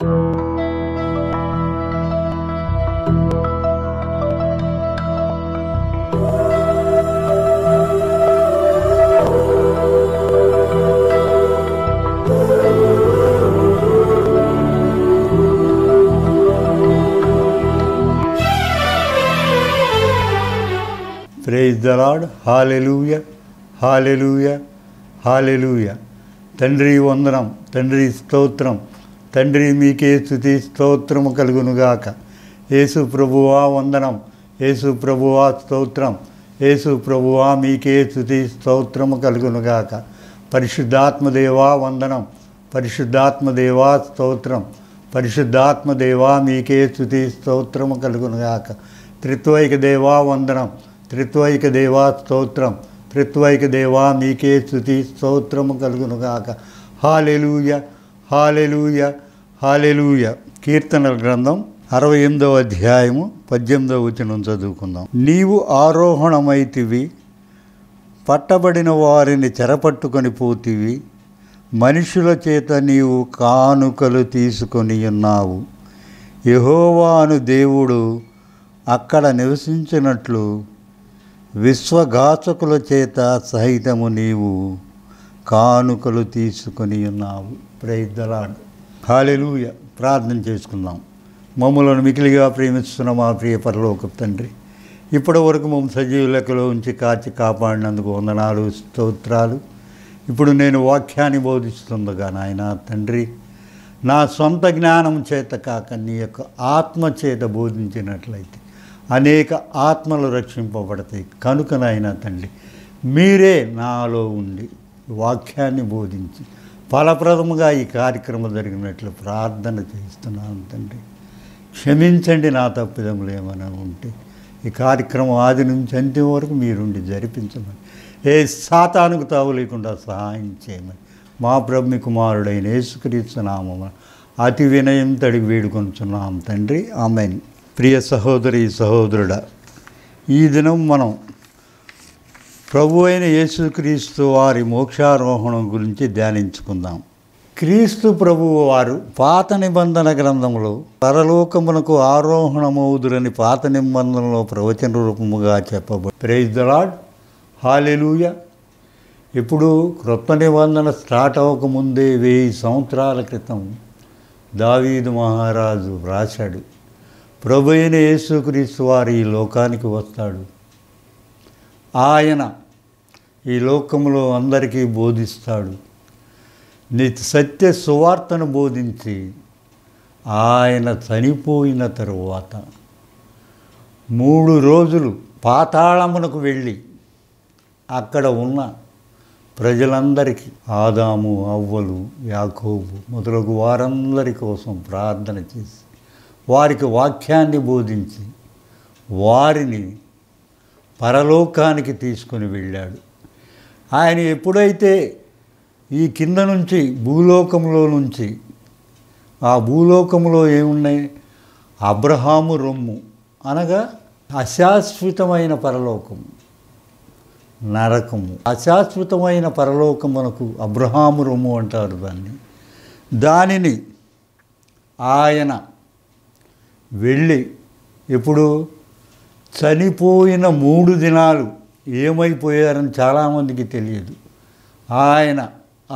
praise the Lord hallelujah hallelujah hallelujah తండ్రి వందనం తండ్రి స్తోత్రం తండ్రి మీకే స్థుతి స్తోత్రము కలుగునుగాక యేసు ప్రభువా వందనం యేసు ప్రభువా స్తోత్రం యేసు ప్రభువా మీకే స్థుతి స్తోత్రము కలుగునుగాక పరిశుద్ధాత్మదేవా వందనం పరిశుద్ధాత్మదేవా స్తోత్రం పరిశుద్ధాత్మదేవా మీకే స్థుతి స్తోత్రము కలుగునుగాక త్రిత్వైక దేవా వందనం త్రిత్వైక దేవా స్తోత్రం త్రిత్వైక దేవా మీకే స్థుతి స్తోత్రము కలుగునుగాక హాలెలుయ హాలెలూయ హాలెలూయ కీర్తనల గ్రంథం అరవై ఎనిమిదవ అధ్యాయము పద్దెనిమిదవ వచనం చదువుకుందాం నీవు ఆరోహణమైతివి పట్టబడిన వారిని చెరపట్టుకొని పోతివి మనుషుల చేత నీవు కానుకలు తీసుకొని ఉన్నావు యహోవాను దేవుడు అక్కడ నివసించినట్లు విశ్వఘాచకుల చేత సహితము నీవు కానుకలు తీసుకొని ఉన్నావు ప్రైద్దలాడ్ హాలెలూయ ప్రార్థన చేసుకుందాం మమ్మలను మికిలిగా ప్రేమిస్తున్న మా ప్రియ పరలోక తండ్రి ఇప్పటి వరకు మమ్మల్ని సజీవ లెక్కలో ఉంచి కాచి కాపాడినందుకు వందనాలు స్తోత్రాలు ఇప్పుడు నేను వాక్యాన్ని బోధిస్తుండగా నాయన తండ్రి నా సొంత జ్ఞానం చేత కాక నీ యొక్క ఆత్మ చేత బోధించినట్లయితే అనేక ఆత్మలు రక్షింపబడతాయి కనుక నాయన తండ్రి మీరే నాలో ఉండి వాక్యాన్ని బోధించి ఫలప్రదముగా ఈ కార్యక్రమం జరిగినట్లు ప్రార్థన చేస్తున్నాను తండ్రి క్షమించండి నా తప్పిదములు ఏమైనా ఉంటే ఈ కార్యక్రమం ఆది నుంచి అంతే వరకు మీరుండి జరిపించమని ఏ సాతానుకు తావు లేకుండా సహాయం చేయమని మా బ్రహ్మి కుమారుడైన యేసుక్రీస్తు అతి వినయం తడిగి వేడుకొంచున్నాం తండ్రి ఆమెన్ ప్రియ సహోదరి సహోదరుడ ఈ దినం మనం ప్రభు అయిన యేసుక్రీస్తు వారి మోక్షారోహణం గురించి ధ్యానించుకుందాం క్రీస్తు ప్రభువు వారు పాత నిబంధన గ్రంథంలో పరలోకమునకు ఆరోహణమవుదురని పాత నిబంధనలో ప్రవచన రూపముగా చెప్పబడి ప్రైజ్ ద లాడ్ ఇప్పుడు క్రొత్త నిబంధన స్టార్ట్ అవ్వకముందే వెయ్యి సంవత్సరాల క్రితం దావీదు మహారాజు వ్రాశాడు ప్రభు అయిన యేసుక్రీస్తు వారు ఈ లోకానికి వస్తాడు ఆయన ఈ లోకంలో అందరికీ బోధిస్తాడు నిత్య సత్య సువార్తను బోధించి ఆయన చనిపోయిన తరువాత మూడు రోజులు పాతాళమునకు వెళ్ళి అక్కడ ఉన్న ప్రజలందరికీ ఆదాము అవ్వలు యాకోబు మొదలగు వారందరి కోసం ప్రార్థన చేసి వారికి వాక్యాన్ని బోధించి వారిని పరలోకానికి తీసుకుని వెళ్ళాడు ఆయన ఎప్పుడైతే ఈ కింద నుంచి భూలోకంలో నుంచి ఆ భూలోకంలో ఏమున్నాయి అబ్రహాము రొమ్ము అనగా అశాశ్వతమైన పరలోకము నరకము అశాశ్వతమైన పరలోకమునకు అబ్రహాము రొమ్ము అంటారు దాన్ని దానిని ఆయన వెళ్ళి ఎప్పుడు చనిపోయిన మూడు దినాలు ఏమైపోయారని చాలామందికి తెలియదు ఆయన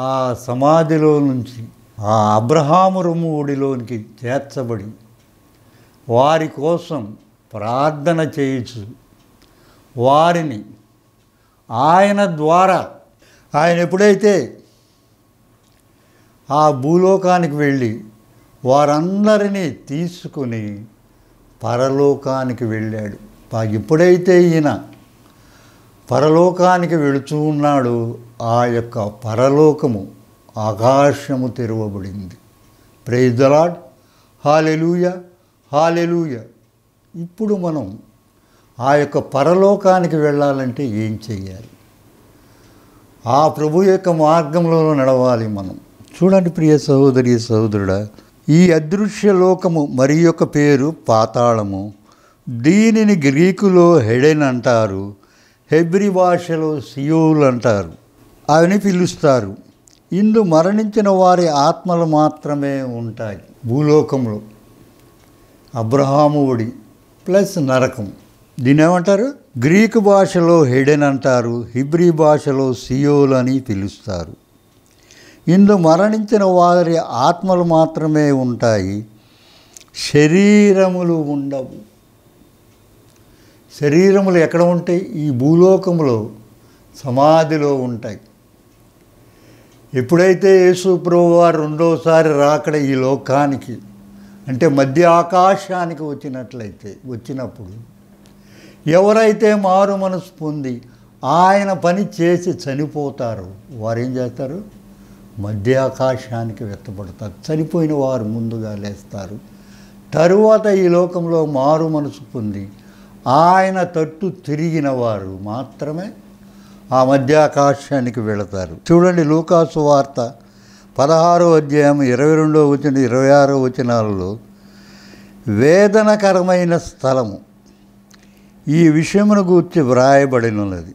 ఆ సమాధిలో నుంచి ఆ అబ్రహాము రొమ్ము ఒడిలోనికి చేర్చబడి వారి కోసం ప్రార్థన చేయొచ్చు వారిని ఆయన ద్వారా ఆయన ఎప్పుడైతే ఆ భూలోకానికి వెళ్ళి వారందరినీ తీసుకుని పరలోకానికి వెళ్ళాడు ఎప్పుడైతే ఈయన పరలోకానికి వెళుచు ఉన్నాడు ఆ యొక్క పరలోకము ఆకాశము తెరవబడింది ప్రైజ్ దలాడ్ హాలెలూయ హాలెలూయ ఇప్పుడు మనం ఆ యొక్క పరలోకానికి వెళ్ళాలంటే ఏం చేయాలి ఆ ప్రభు యొక్క మార్గంలో నడవాలి మనం చూడండి ప్రియ సహోదరి సహోదరుడా ఈ అదృశ్య లోకము మరి పేరు పాతాళము దీనిని గ్రీకులో హెడెన్ అంటారు హెబ్రి భాషలో సియోల్ అంటారు అవని పిలుస్తారు ఇందు మరణించిన వారి ఆత్మలు మాత్రమే ఉంటాయి భూలోకంలో అబ్రహాము ఒడి ప్లస్ నరకం ఏమంటారు గ్రీకు భాషలో హెడెన్ అంటారు హిబ్రి భాషలో సియోల్ అని పిలుస్తారు ఇందు మరణించిన వారి ఆత్మలు మాత్రమే ఉంటాయి శరీరములు ఉండవు శరీరములు ఎక్కడ ఉంటాయి ఈ భూలోకములో సమాధిలో ఉంటాయి ఎప్పుడైతే యేసు ప్రభు వారు రెండోసారి రాకడ ఈ లోకానికి అంటే మధ్య ఆకాశానికి వచ్చినట్లయితే వచ్చినప్పుడు ఎవరైతే మారు మనసు పొంది ఆయన పని చేసి చనిపోతారు వారు ఏం చేస్తారు మధ్య ఆకాశానికి వ్యక్తపడతారు చనిపోయిన వారు ముందుగా లేస్తారు తరువాత ఈ లోకంలో మారు మనసు పొంది ఆయన తట్టు తిరిగిన వారు మాత్రమే ఆ మధ్యాకాశానికి వెళతారు చూడండి లూకాసు వార్త పదహారో అధ్యాయం ఇరవై రెండో వచ్చిన ఇరవై ఆరో వచనాలలో వేదనకరమైన స్థలము ఈ విషయమును గూర్చి వ్రాయబడినది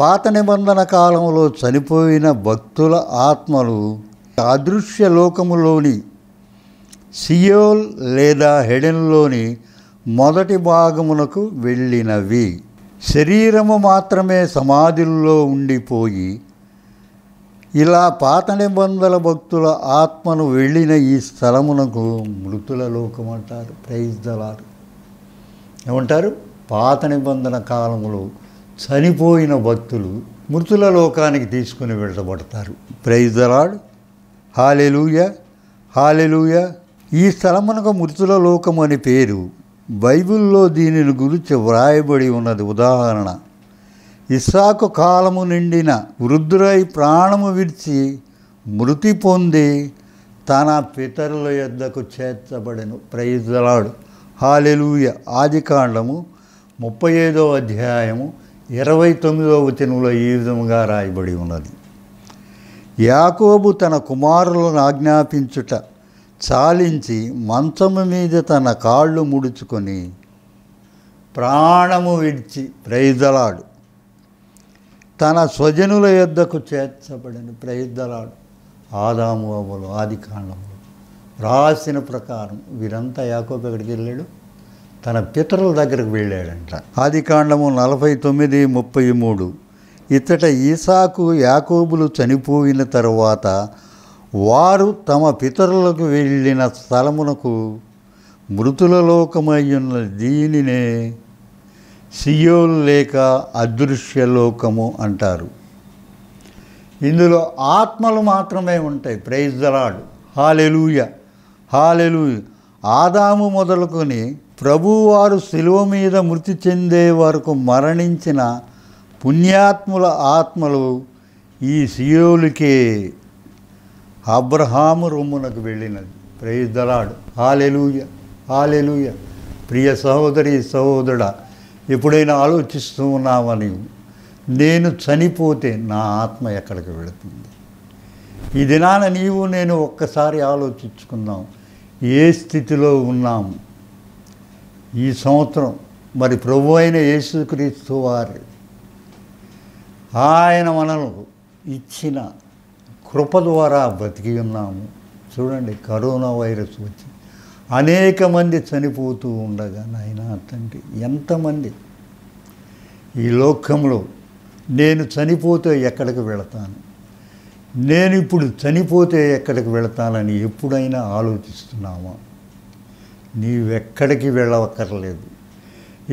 పాత నిబంధన కాలంలో చనిపోయిన భక్తుల ఆత్మలు అదృశ్య లోకములోని సియోల్ లేదా హెడెన్లోని మొదటి భాగమునకు వెళ్ళినవి శరీరము మాత్రమే సమాధుల్లో ఉండిపోయి ఇలా పాత నిబంధన భక్తుల ఆత్మను వెళ్ళిన ఈ స్థలమునకు మృతుల లోకం అంటారు ప్రైజ్ ఏమంటారు పాత నిబంధన కాలంలో చనిపోయిన భక్తులు మృతుల లోకానికి తీసుకుని వెళ్ళబడతారు ప్రైజ్ హాలెలుయ హాలెలూయ హాలెలూయ ఈ స్థలమునకు మృతుల లోకం అని పేరు బైబిల్లో దీనిని గురించి వ్రాయబడి ఉన్నది ఉదాహరణ ఇస్సాకు కాలము నిండిన వృద్ధురై ప్రాణము విడిచి మృతి పొంది తన పితరుల యొద్దకు చేర్చబడెను ప్రయత్నలాడు హాలెలూయ ఆది కాండము ముప్పై ఐదో అధ్యాయము ఇరవై తొమ్మిదో వచనంలో ఈ విధముగా రాయబడి ఉన్నది యాకోబు తన కుమారులను ఆజ్ఞాపించుట చాలించి మంచము మీద తన కాళ్ళు ముడుచుకొని ప్రాణము విడిచి ప్రైదలాడు తన స్వజనుల యొద్దకు చేర్చబడిన ప్రైదలాడు ఆదాము అవ్వలు ఆది కాండములు రాసిన ప్రకారం వీరంతా యాకోబు వెళ్ళాడు తన పితరుల దగ్గరకు వెళ్ళాడంట ఆది కాండము నలభై తొమ్మిది ముప్పై మూడు ఇతట ఈసాకు యాకోబులు చనిపోయిన తరువాత వారు తమ పితరులకు వెళ్ళిన స్థలమునకు మృతుల లోకమయ్యున్న దీనినే సియోల్ లేక అదృశ్య లోకము అంటారు ఇందులో ఆత్మలు మాత్రమే ఉంటాయి ప్రైజ్ దలాడు హాలెలూయ హాలెలూయ ఆదాము మొదలుకొని ప్రభువారు శిలువ మీద మృతి చెందే వరకు మరణించిన పుణ్యాత్ముల ఆత్మలు ఈ సియోలుకే అబ్రహాము రొమ్మునకు వెళ్ళినది ప్రైజ్ దలాడు హాలెలూయ ఆలెలుయ ప్రియ సహోదరి సహోదరుడ ఎప్పుడైనా ఆలోచిస్తూ ఉన్నామని నేను చనిపోతే నా ఆత్మ ఎక్కడికి వెళుతుంది ఈ దినాన నీవు నేను ఒక్కసారి ఆలోచించుకుందాం ఏ స్థితిలో ఉన్నాము ఈ సంవత్సరం మరి ప్రభు అయిన యేసుక్రీస్తు వారి ఆయన మనలు ఇచ్చిన కృప ద్వారా బ్రతికి ఉన్నాము చూడండి కరోనా వైరస్ వచ్చి అనేక మంది చనిపోతూ ఉండగా నాయన తండ్రి ఎంతమంది ఈ లోకంలో నేను చనిపోతే ఎక్కడికి వెళతాను నేను ఇప్పుడు చనిపోతే ఎక్కడికి వెళతానని ఎప్పుడైనా ఆలోచిస్తున్నావా నీవెక్కడికి వెళ్ళవక్కర్లేదు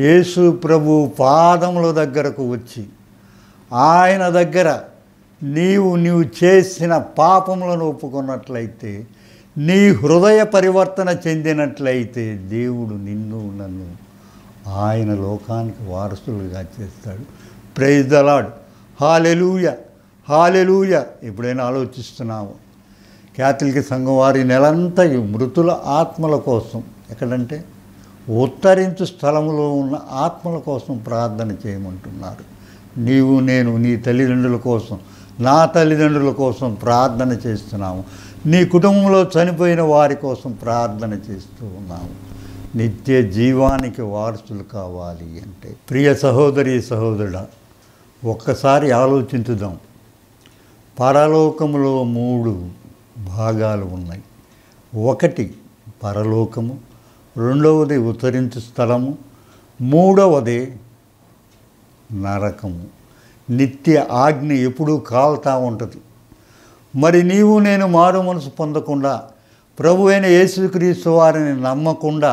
యేసు ప్రభు పాదముల దగ్గరకు వచ్చి ఆయన దగ్గర నీవు నీవు చేసిన పాపములను ఒప్పుకున్నట్లయితే నీ హృదయ పరివర్తన చెందినట్లయితే దేవుడు నిన్ను నన్ను ఆయన లోకానికి వారసులుగా చేస్తాడు ప్రైజ్ దలాడ్ హాలెలూయ హాలెలూయ ఎప్పుడైనా ఆలోచిస్తున్నాము క్యాథలిక్ సంఘం వారి నెలంతా మృతుల ఆత్మల కోసం ఎక్కడంటే ఉత్తరించు స్థలంలో ఉన్న ఆత్మల కోసం ప్రార్థన చేయమంటున్నారు నీవు నేను నీ తల్లిదండ్రుల కోసం నా తల్లిదండ్రుల కోసం ప్రార్థన చేస్తున్నాము నీ కుటుంబంలో చనిపోయిన వారి కోసం ప్రార్థన చేస్తూ ఉన్నాము నిత్య జీవానికి వారసులు కావాలి అంటే ప్రియ సహోదరి సహోదరుడ ఒక్కసారి ఆలోచించుదాం పరలోకములో మూడు భాగాలు ఉన్నాయి ఒకటి పరలోకము రెండవది ఉత్తరించు స్థలము మూడవది నరకము నిత్య ఆజ్ఞ ఎప్పుడూ కాల్తా ఉంటుంది మరి నీవు నేను మారు మనసు పొందకుండా ప్రభు అయిన యేసుక్రీస్తు వారిని నమ్మకుండా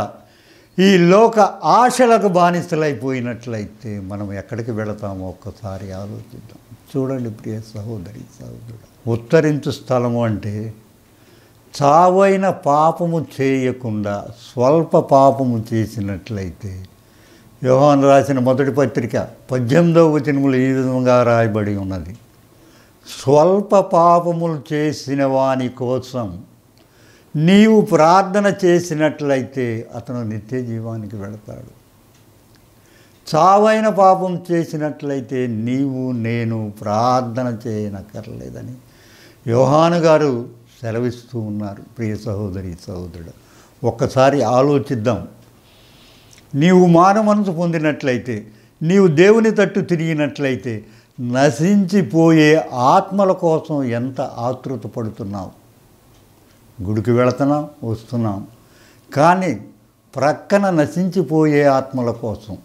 ఈ లోక ఆశలకు బానిసలైపోయినట్లయితే మనం ఎక్కడికి వెళతామో ఒక్కసారి ఆలోచిద్దాం చూడండి ప్రియ సహోదరి సహోదరుడు ఉత్తరించు స్థలము అంటే చావైన పాపము చేయకుండా స్వల్ప పాపము చేసినట్లయితే యోహాన్ రాసిన మొదటి పత్రిక పద్దెనిమిదవ వచనములు ఈ విధంగా రాయబడి ఉన్నది స్వల్ప పాపములు చేసిన వాని కోసం నీవు ప్రార్థన చేసినట్లయితే అతను నిత్య జీవానికి వెళతాడు చావైన పాపం చేసినట్లయితే నీవు నేను ప్రార్థన చేయనక్కర్లేదని యోహాను గారు సెలవిస్తూ ఉన్నారు ప్రియ సహోదరి సహోదరుడు ఒక్కసారి ఆలోచిద్దాం నీవు మానమనసు పొందినట్లయితే నీవు దేవుని తట్టు తిరిగినట్లయితే నశించిపోయే ఆత్మల కోసం ఎంత ఆతృత పడుతున్నావు గుడికి వెళుతున్నాం వస్తున్నాం కానీ ప్రక్కన నశించిపోయే ఆత్మల కోసం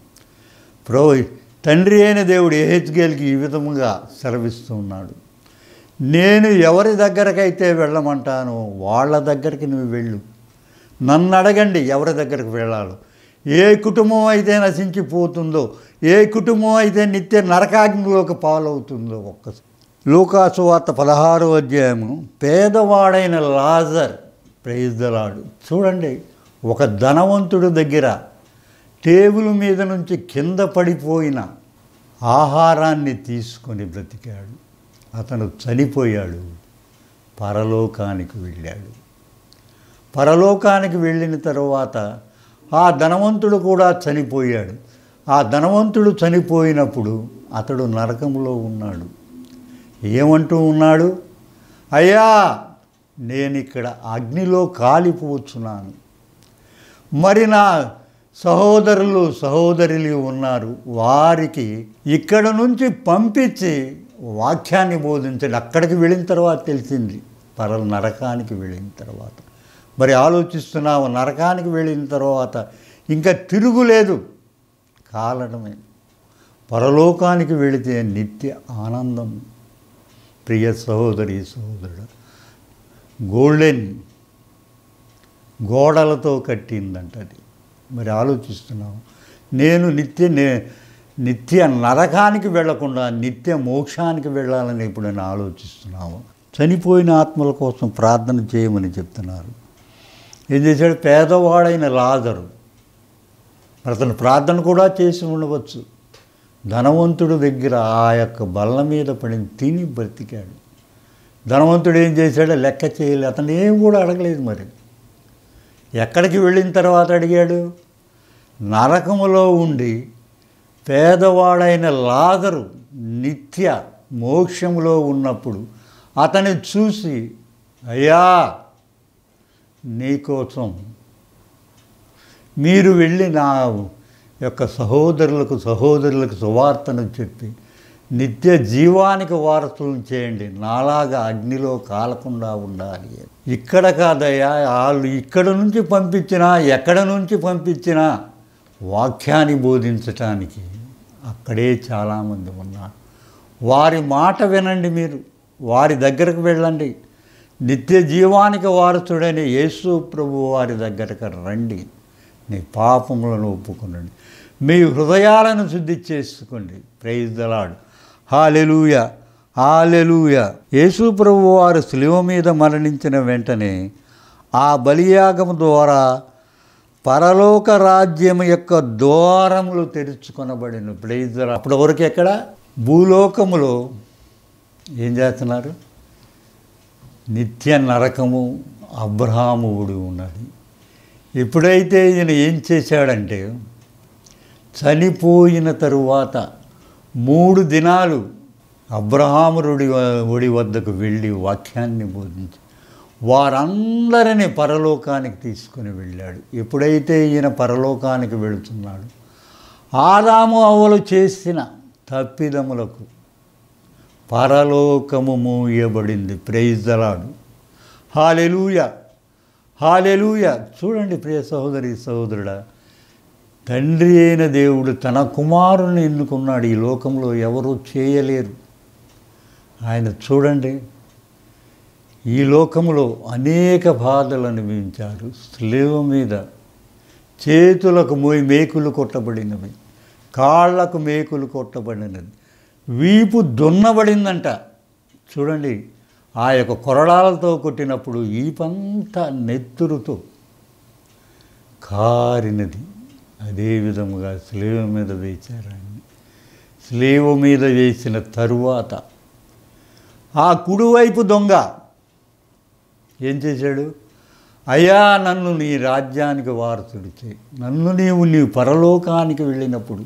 ప్రో తండ్రి అయిన దేవుడు ఏహెచ్గేల్కి ఈ విధముగా సెలవిస్తూ ఉన్నాడు నేను ఎవరి దగ్గరకైతే వెళ్ళమంటానో వాళ్ళ దగ్గరికి నువ్వు వెళ్ళు నన్ను అడగండి ఎవరి దగ్గరికి వెళ్ళాలో ఏ కుటుంబం అయితే నశించిపోతుందో ఏ కుటుంబం అయితే నిత్య నరకాగ్నిలోకి పాలవుతుందో ఒక్కసారి వార్త పదహారో అధ్యాయము పేదవాడైన లాజర్ ప్రయుద్ధరాడు చూడండి ఒక ధనవంతుడి దగ్గర టేబుల్ మీద నుంచి కింద పడిపోయిన ఆహారాన్ని తీసుకొని బ్రతికాడు అతను చనిపోయాడు పరలోకానికి వెళ్ళాడు పరలోకానికి వెళ్ళిన తర్వాత ఆ ధనవంతుడు కూడా చనిపోయాడు ఆ ధనవంతుడు చనిపోయినప్పుడు అతడు నరకంలో ఉన్నాడు ఏమంటూ ఉన్నాడు అయ్యా నేను ఇక్కడ అగ్నిలో కాలిపోవచ్చున్నాను మరి నా సహోదరులు సహోదరులు ఉన్నారు వారికి ఇక్కడ నుంచి పంపించి వాక్యాన్ని బోధించండి అక్కడికి వెళ్ళిన తర్వాత తెలిసింది పరల నరకానికి వెళ్ళిన తర్వాత మరి ఆలోచిస్తున్నావు నరకానికి వెళ్ళిన తర్వాత ఇంకా తిరుగులేదు కాలడమే పరలోకానికి వెళితే నిత్య ఆనందం ప్రియ సహోదరి సహోదరుడు గోల్డెన్ గోడలతో కట్టిందంట అది మరి ఆలోచిస్తున్నావు నేను నిత్య నే నిత్య నరకానికి వెళ్లకుండా నిత్య మోక్షానికి వెళ్ళాలని ఇప్పుడు నేను ఆలోచిస్తున్నాము చనిపోయిన ఆత్మల కోసం ప్రార్థన చేయమని చెప్తున్నారు ఏం చేశాడు పేదవాడైన లాదరు మరి అతను ప్రార్థన కూడా చేసి ఉండవచ్చు ధనవంతుడు దగ్గర ఆ యొక్క బల్ల మీద పడిన తిని బ్రతికాడు ధనవంతుడు ఏం చేశాడో లెక్క చేయలేదు అతను ఏం కూడా అడగలేదు మరి ఎక్కడికి వెళ్ళిన తర్వాత అడిగాడు నరకములో ఉండి పేదవాడైన లాదరు నిత్య మోక్షములో ఉన్నప్పుడు అతని చూసి అయ్యా నీకోసం మీరు వెళ్ళి నా యొక్క సహోదరులకు సహోదరులకు సువార్తను చెప్పి నిత్య జీవానికి వారసులను చేయండి నాలాగా అగ్నిలో కాలకుండా ఉండాలి ఇక్కడ కాదయ్యా వాళ్ళు ఇక్కడ నుంచి పంపించినా ఎక్కడ నుంచి పంపించినా వాక్యాన్ని బోధించటానికి అక్కడే చాలామంది ఉన్నారు వారి మాట వినండి మీరు వారి దగ్గరకు వెళ్ళండి నిత్య జీవానికి వారసుడైన యేసు ప్రభు వారి దగ్గరకు రండి నీ పాపములను ఒప్పుకునండి మీ హృదయాలను శుద్ధి చేసుకోండి ప్రైజ్ దలాడు హాలెలూయ హాలెలూయ యేసు ప్రభు వారు సులువ మీద మరణించిన వెంటనే ఆ బలియాగం ద్వారా పరలోక రాజ్యం యొక్క ద్వారములు తెరుచుకొనబడిను ప్రైజ్ అప్పటి వరకు ఎక్కడ భూలోకములో ఏం చేస్తున్నారు నిత్య నరకము అబ్రహాము ఊడి ఉన్నది ఎప్పుడైతే ఈయన ఏం చేశాడంటే చనిపోయిన తరువాత మూడు దినాలు అబ్రహాముడి ఒడి వద్దకు వెళ్ళి వాక్యాన్ని బోధించి వారందరినీ పరలోకానికి తీసుకుని వెళ్ళాడు ఎప్పుడైతే ఈయన పరలోకానికి వెళుతున్నాడు ఆదాము అవలు చేసిన తప్పిదములకు పరలోకము మూయబడింది ప్రేజలాడు హాలెలూయ హాలెలూయ చూడండి ప్రియ సహోదరి సహోదరుడా తండ్రి అయిన దేవుడు తన కుమారుని ఎన్నుకున్నాడు ఈ లోకంలో ఎవరూ చేయలేరు ఆయన చూడండి ఈ లోకంలో అనేక బాధలు అనుభవించారు స్లేవ మీద చేతులకు మోయి మేకులు కొట్టబడినవి కాళ్లకు మేకులు కొట్టబడినది వీపు దున్నబడిందంట చూడండి ఆ యొక్క కొరడాలతో కొట్టినప్పుడు వీపంతా నెత్తురుతో కారినది అదే విధముగా స్లీవ్ మీద వేశారు ఆయన్ని మీద వేసిన తరువాత ఆ కుడివైపు దొంగ ఏం చేశాడు అయా నన్ను నీ రాజ్యానికి వారసుడు చేయి నన్ను నీవు నీ పరలోకానికి వెళ్ళినప్పుడు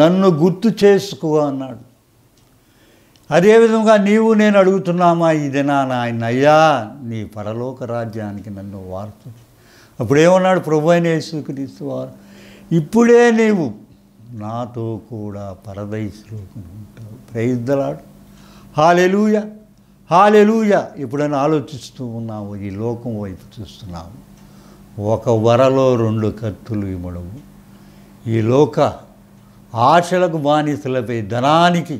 నన్ను గుర్తు చేసుకో అన్నాడు అదేవిధంగా నీవు నేను అడుగుతున్నామా ఇది నా నాయన అయ్యా నీ పరలోక రాజ్యానికి నన్ను వార్త అప్పుడేమన్నాడు ప్రభు అయిన యేసుక్రీస్తు వారు ఇప్పుడే నీవు నాతో కూడా శ్లోకం ఉంటావు ప్రయిద్దలాడు హాలెలూయ హాలెలూయ ఎప్పుడైనా ఆలోచిస్తూ ఉన్నావు ఈ లోకం వైపు చూస్తున్నావు ఒక వరలో రెండు కత్తులు ఇవ్వడము ఈ లోక ఆశలకు బానిసలపై ధనానికి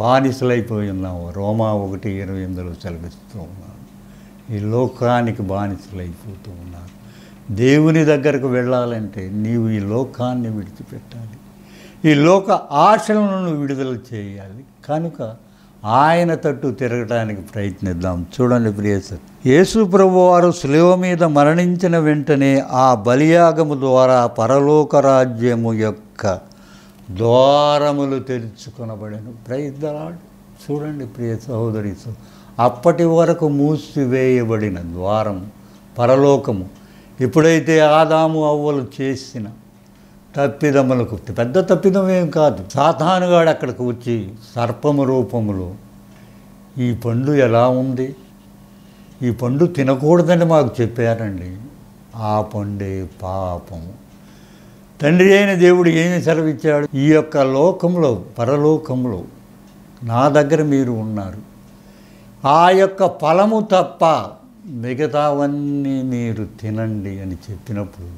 బానిసలైపోయి ఉన్నాము రోమా ఒకటి ఇరవై ఎనిమిదిలో సెలవిస్తూ ఉన్నాను ఈ లోకానికి బానిసలైపోతూ ఉన్నాను దేవుని దగ్గరకు వెళ్ళాలంటే నీవు ఈ లోకాన్ని విడిచిపెట్టాలి ఈ లోక ఆశలను విడుదల చేయాలి కనుక ఆయన తట్టు తిరగడానికి ప్రయత్నిద్దాం చూడండి ప్రియసర్ యేసు వారు సులువ మీద మరణించిన వెంటనే ఆ బలియాగము ద్వారా పరలోక రాజ్యము యొక్క ద్వారములు తెరుచుకొనబడను ప్రైద్దలాడు చూడండి ప్రియ సహోదరి అప్పటి వరకు మూసివేయబడిన ద్వారం పరలోకము ఎప్పుడైతే ఆదాము అవ్వలు చేసిన తప్పిదములకు పెద్ద తప్పిదం ఏం కాదు సాతానుగాడు అక్కడికి వచ్చి సర్పము రూపములో ఈ పండు ఎలా ఉంది ఈ పండు తినకూడదని మాకు చెప్పారండి ఆ పండే పాపము తండ్రి అయిన దేవుడు ఏమి సెలవిచ్చాడు ఈ యొక్క లోకంలో పరలోకంలో నా దగ్గర మీరు ఉన్నారు ఆ యొక్క ఫలము తప్ప మిగతావన్నీ మీరు తినండి అని చెప్పినప్పుడు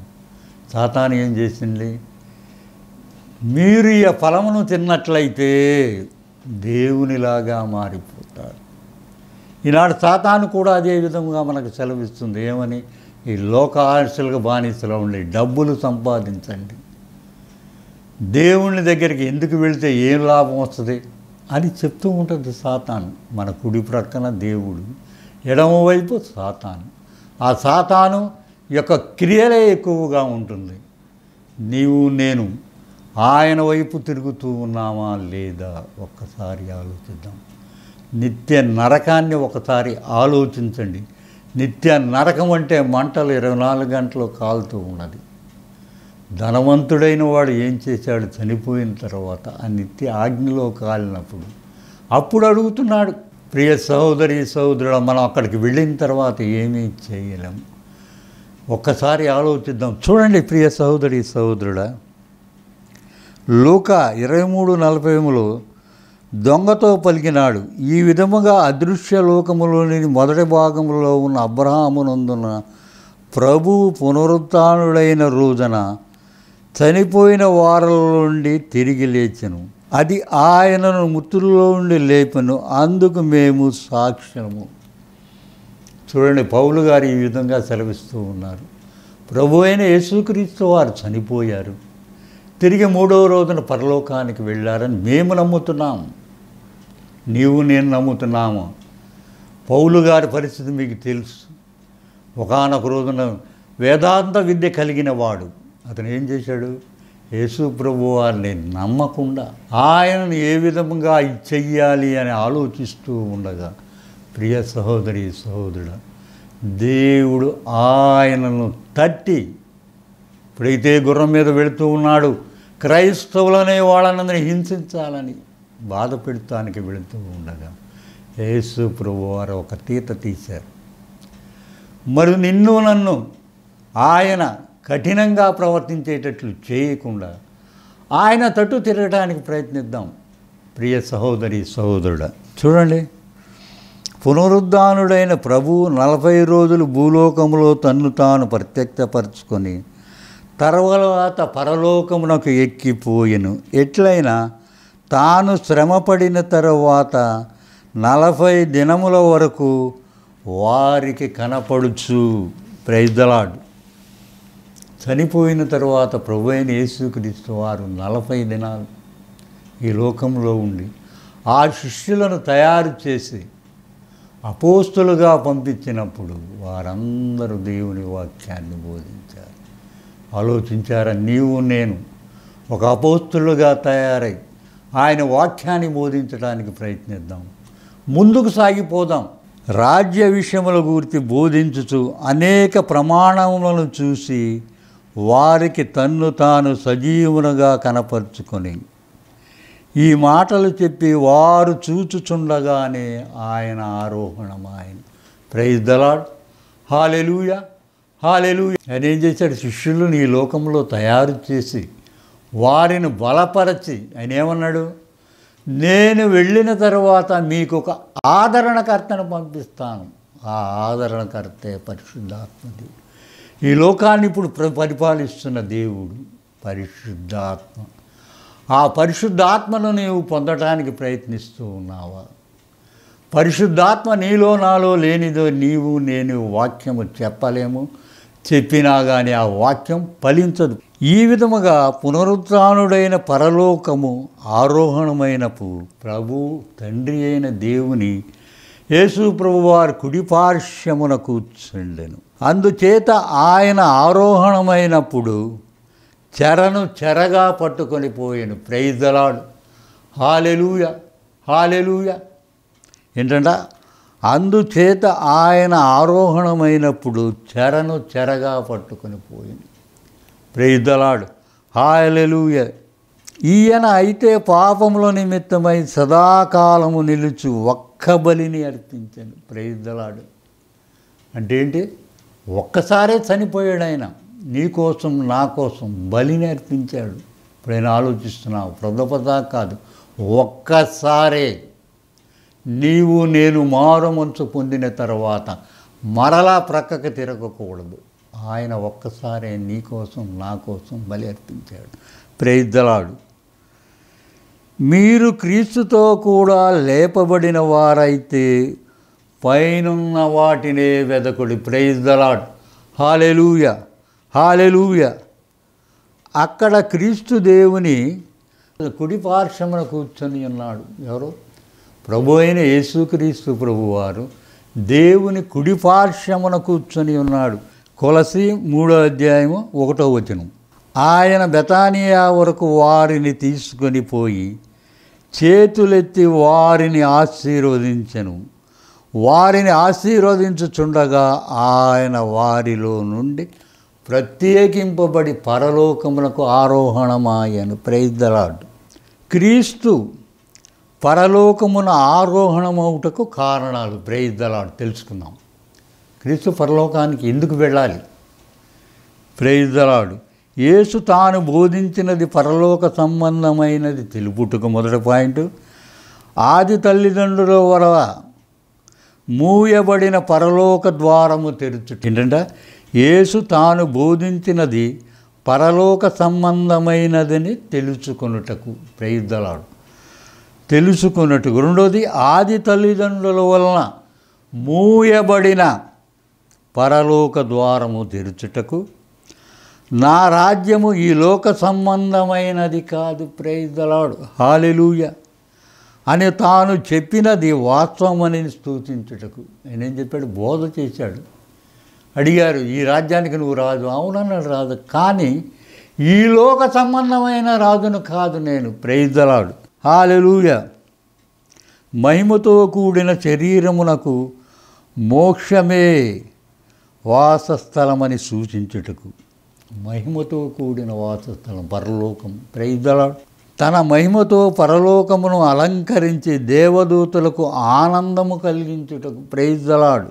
సాతాను ఏం చేసింది మీరు ఈ ఫలమును తిన్నట్లయితే దేవునిలాగా మారిపోతారు ఈనాడు సాతాను కూడా అదే విధంగా మనకు సెలవిస్తుంది ఏమని ఈ లోక ఆశలకు బానిసలో ఉండి డబ్బులు సంపాదించండి దేవుని దగ్గరికి ఎందుకు వెళితే ఏం లాభం వస్తుంది అని చెప్తూ ఉంటుంది సాతాను మన కుడి ప్రక్కన దేవుడు ఎడమవైపు సాతాను ఆ సాతాను యొక్క క్రియలే ఎక్కువగా ఉంటుంది నీవు నేను ఆయన వైపు తిరుగుతూ ఉన్నామా లేదా ఒక్కసారి ఆలోచిద్దాం నిత్య నరకాన్ని ఒకసారి ఆలోచించండి నిత్య నరకం అంటే మంటలు ఇరవై నాలుగు గంటలు కాలుతూ ఉన్నది ధనవంతుడైన వాడు ఏం చేశాడు చనిపోయిన తర్వాత ఆ నిత్య ఆజ్ఞలో కాలినప్పుడు అప్పుడు అడుగుతున్నాడు ప్రియ సహోదరి సహోదరుడు మనం అక్కడికి వెళ్ళిన తర్వాత ఏమీ చేయలేం ఒక్కసారి ఆలోచిద్దాం చూడండి ప్రియ సహోదరి సహోదరుడ లోక ఇరవై మూడు నలభై దొంగతో పలికినాడు ఈ విధముగా అదృశ్య లోకములోని మొదటి భాగంలో ఉన్న అబ్రహామునందున ప్రభువు పునరుత్డైన రోజున చనిపోయిన వారలో నుండి తిరిగి లేచెను అది ఆయనను ముత్తుల్లో ఉండి లేపను అందుకు మేము సాక్ష్యము చూడండి పౌలు గారు ఈ విధంగా సెలవిస్తూ ఉన్నారు ప్రభు అయిన యేసుక్రీస్తు వారు చనిపోయారు తిరిగి మూడవ రోజున పరలోకానికి వెళ్ళారని మేము నమ్ముతున్నాం నీవు నేను నమ్ముతున్నాము పౌలు గారి పరిస్థితి మీకు తెలుసు ఒకనొక రోజున వేదాంత విద్య కలిగిన వాడు అతను ఏం చేశాడు యేసు ప్రభు వారిని నమ్మకుండా ఆయనను ఏ విధంగా చెయ్యాలి అని ఆలోచిస్తూ ఉండగా ప్రియ సహోదరి సహోదరుడ దేవుడు ఆయనను తట్టి ఇప్పుడైతే గుర్రం మీద వెళుతూ ఉన్నాడు క్రైస్తవులనే వాళ్ళనందరినీ హింసించాలని బాధ పెడతానికి వెళుతూ ఉండగా యేసు ప్రభు వారు ఒక తీత తీశారు మరి నిన్ను నన్ను ఆయన కఠినంగా ప్రవర్తించేటట్లు చేయకుండా ఆయన తట్టు తిరగడానికి ప్రయత్నిద్దాం ప్రియ సహోదరి సహోదరుడ చూడండి పునరుద్ధానుడైన ప్రభు నలభై రోజులు భూలోకములో తన్ను తాను ప్రత్యక్షపరచుకొని తర్వాత పరలోకమునకు ఎక్కిపోయిను ఎట్లయినా తాను శ్రమపడిన తరువాత నలభై దినముల వరకు వారికి కనపడుచు ప్రైజ్దలాడు చనిపోయిన తరువాత ప్రభు అయిన యేసుక్రీస్తు వారు నలభై దినాలు ఈ లోకంలో ఉండి ఆ శిష్యులను తయారు చేసి అపోస్తులుగా పంపించినప్పుడు వారందరూ దేవుని వాక్యాన్ని బోధించారు ఆలోచించారా నీవు నేను ఒక అపోస్తులుగా తయారై ఆయన వాక్యాన్ని బోధించడానికి ప్రయత్నిద్దాం ముందుకు సాగిపోదాం రాజ్య విషయముల గురించి బోధించుచు అనేక ప్రమాణములను చూసి వారికి తన్ను తాను సజీవునగా కనపరుచుకొని ఈ మాటలు చెప్పి వారు చూచుచుండగానే ఆయన ఆరోహణమాయన ప్రైజ్ దలాడ్ హాలెలుయా హాలెలుయా ఆయన ఏం చేశాడు శిష్యులను ఈ లోకంలో తయారు చేసి వారిని బలపరచి ఆయన ఏమన్నాడు నేను వెళ్ళిన తర్వాత మీకు ఒక ఆదరణకర్తను పంపిస్తాను ఆ ఆదరణకర్తే పరిశుద్ధాత్మది ఈ లోకాన్ని ఇప్పుడు పరిపాలిస్తున్న దేవుడు పరిశుద్ధాత్మ ఆ పరిశుద్ధాత్మను నీవు పొందటానికి ప్రయత్నిస్తూ ఉన్నావా పరిశుద్ధాత్మ నీలో నాలో లేనిదో నీవు నేను వాక్యము చెప్పలేము చెప్పినా కానీ ఆ వాక్యం ఫలించదు ఈ విధముగా పునరుత్డైన పరలోకము ఆరోహణమైనపు ప్రభు తండ్రి అయిన దేవుని యేసు ప్రభువారి కుడిపార్శ్వమున కూర్చుండెను అందుచేత ఆయన ఆరోహణమైనప్పుడు చెరను చెరగా పట్టుకొని పోయాను ప్రైజలాడు హాలెలూయ హాలెలూయ ఏంటంట అందుచేత ఆయన ఆరోహణమైనప్పుడు చెరను చెరగా పట్టుకొని పోయింది ప్రయుద్ధలాడు హాయలెలుయ ఈయన అయితే పాపముల నిమిత్తమై సదాకాలము నిలుచు ఒక్క బలిని అర్పించాను ప్రయుద్ధలాడు అంటే ఏంటి ఒక్కసారే చనిపోయాడు ఆయన నీ కోసం నా కోసం బలిని అర్పించాడు ఇప్పుడైనా ఆలోచిస్తున్నావు ప్రథమతా కాదు ఒక్కసారే నీవు నేను మారు మనసు పొందిన తర్వాత మరలా ప్రక్కకు తిరగకూడదు ఆయన ఒక్కసారే నీ కోసం నా కోసం బలి అర్పించాడు ప్రేద్దలాడు మీరు క్రీస్తుతో కూడా లేపబడిన వారైతే పైనున్న వాటినే వెదకుడి ప్రైజ్దలాడ్ హాలెలూయ హాలెలూయ అక్కడ క్రీస్తు దేవుని కుడి పార్శ్వమున కూర్చొని ఉన్నాడు ఎవరు ప్రభు అయిన యేసుక్రీస్తు ప్రభువారు దేవుని కుడి పార్శ్వమున కూర్చొని ఉన్నాడు కొలసి మూడో అధ్యాయము ఒకటో వచనం ఆయన బెతానియా వరకు వారిని తీసుకొని పోయి చేతులెత్తి వారిని ఆశీర్వదించను వారిని ఆశీర్వదించుచుండగా ఆయన వారిలో నుండి ప్రత్యేకింపబడి పరలోకమునకు ఆరోహణమాయను ప్రైద్దలాడు క్రీస్తు పరలోకమున ఆరోహణమవుటకు కారణాలు ప్రైద్దలాడు తెలుసుకుందాం క్రీస్తు పరలోకానికి ఎందుకు వెళ్ళాలి ప్రేయుదలాడు యేసు తాను బోధించినది పరలోక సంబంధమైనది తెలుపుటకు మొదటి పాయింట్ ఆది తల్లిదండ్రుల వరవ మూయబడిన పరలోక ద్వారము తెరుచుట ఏంటంటే యేసు తాను బోధించినది పరలోక సంబంధమైనదని తెలుసుకొనుటకు ప్రయుద్ధలాడు తెలుసుకున్నట్టు రెండోది ఆది తల్లిదండ్రుల వలన మూయబడిన పరలోక ద్వారము తెరుచుటకు నా రాజ్యము ఈ లోక సంబంధమైనది కాదు ప్రైజ్దలాడు హాలెలూయ అని తాను చెప్పినది వాస్తవమని స్తూతించుటకు నేనేం చెప్పాడు బోధ చేశాడు అడిగారు ఈ రాజ్యానికి నువ్వు రాదు అవునన్నాడు రాదు కానీ ఈ లోక సంబంధమైన రాజును కాదు నేను ప్రైజ్దలాడు హాలెలూయ మహిమతో కూడిన శరీరమునకు మోక్షమే వాసస్థలమని సూచించుటకు మహిమతో కూడిన వాసస్థలం పరలోకం ప్రైదల తన మహిమతో పరలోకమును అలంకరించి దేవదూతులకు ఆనందము కలిగించుటకు ప్రైజలాడు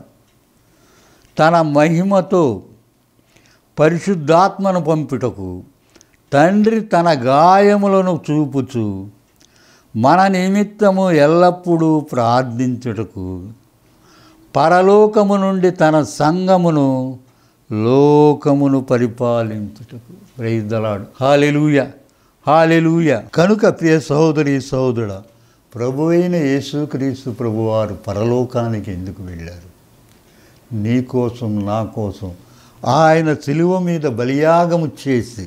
తన మహిమతో పరిశుద్ధాత్మను పంపుటకు తండ్రి తన గాయములను చూపుచు మన నిమిత్తము ఎల్లప్పుడూ ప్రార్థించుటకు పరలోకము నుండి తన సంఘమును లోకమును పరిపాలించుటకు ప్రైద్దలాడు హాలెలూయ హాలెలూయ కనుక ప్రియ సహోదరి సహోదరుడ ప్రభు అయిన యేసుక్రీస్తు ప్రభువారు పరలోకానికి ఎందుకు వెళ్ళారు నీ కోసం నా కోసం ఆయన సిలువ మీద బలియాగము చేసి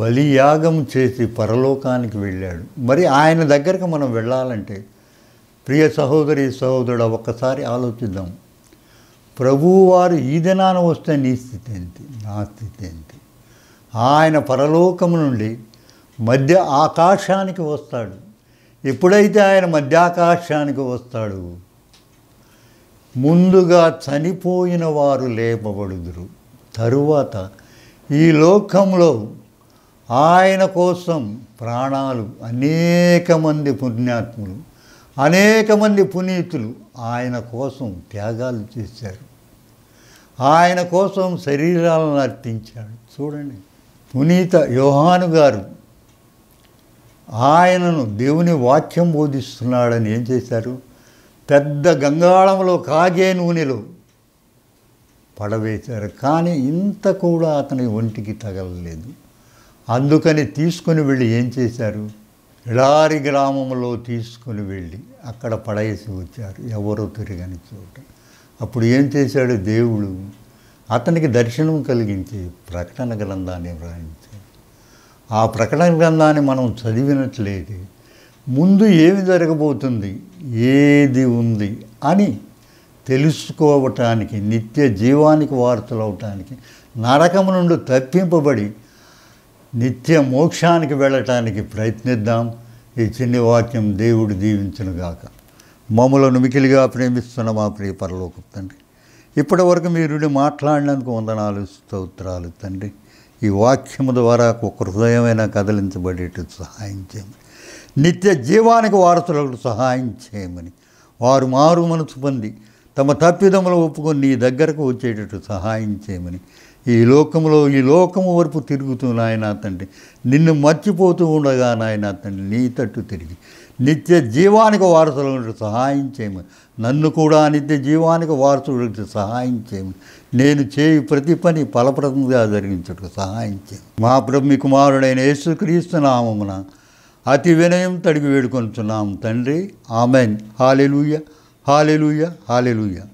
బలియాగం చేసి పరలోకానికి వెళ్ళాడు మరి ఆయన దగ్గరకు మనం వెళ్ళాలంటే ప్రియ సహోదరి సహోదరుడు ఒక్కసారి ఆలోచిద్దాం ప్రభువారు ఈ దినాన వస్తే నీ స్థితి ఏంటి నా స్థితి ఏంటి ఆయన పరలోకము నుండి మధ్య ఆకాశానికి వస్తాడు ఎప్పుడైతే ఆయన మధ్యాకాశానికి వస్తాడు ముందుగా చనిపోయిన వారు లేపబడుదురు తరువాత ఈ లోకంలో ఆయన కోసం ప్రాణాలు అనేక మంది పుణ్యాత్ములు అనేక మంది పునీతులు ఆయన కోసం త్యాగాలు చేశారు ఆయన కోసం శరీరాలను అర్పించాడు చూడండి పునీత యోహాను గారు ఆయనను దేవుని వాక్యం బోధిస్తున్నాడని ఏం చేశారు పెద్ద గంగాళంలో కాగే నూనెలో పడవేశారు కానీ ఇంత కూడా అతని ఒంటికి తగలలేదు అందుకని తీసుకుని వెళ్ళి ఏం చేశారు ఎడారి గ్రామంలో తీసుకుని వెళ్ళి అక్కడ పడేసి వచ్చారు ఎవరో తిరగని చోట అప్పుడు ఏం చేశాడు దేవుడు అతనికి దర్శనం కలిగించి ప్రకటన గ్రంథాన్ని వ్రాయించాడు ఆ ప్రకటన గ్రంథాన్ని మనం చదివినట్లయితే ముందు ఏమి జరగబోతుంది ఏది ఉంది అని తెలుసుకోవటానికి నిత్య జీవానికి వార్తలు అవటానికి నరకము నుండి తప్పింపబడి నిత్య మోక్షానికి వెళ్ళటానికి ప్రయత్నిద్దాం ఈ చిన్ని వాక్యం దేవుడు దీవించునుగాక మమ్మలను మికిలిగా ప్రేమిస్తున్న మా ప్రియ పరలోకం తండ్రి ఇప్పటి వరకు మీరు మాట్లాడినందుకు వందనాలు స్తోత్రాలు తండ్రి ఈ వాక్యము ద్వారా ఒక హృదయమైన కదిలించబడేట్టు సహాయం చేయమని నిత్య జీవానికి వారసులకు సహాయం చేయమని వారు మారు మనసు పొంది తమ తప్పిదములు ఒప్పుకొని నీ దగ్గరకు వచ్చేటట్టు సహాయం చేయమని ఈ లోకంలో ఈ లోకము వరకు తిరుగుతూ నాయన తండ్రి నిన్ను మర్చిపోతూ ఉండగా నాయన తండ్రి నీ తట్టు తిరిగి నిత్య జీవానికి వారసులు సహాయం చేయము నన్ను కూడా నిత్య జీవానికి వారసులకు సహాయం చేయము నేను చేయి ప్రతి పని ఫలప్రదంగా జరిగించటకు సహాయం చేయము మా బ్రహ్మి కుమారుడైన యేసుక్రీస్తు నామమున అతి వినయం తడిగి వేడుకొంచున్నాం తండ్రి ఆమెన్ హాలెలుయ హాలెలుయ హాలెలుయ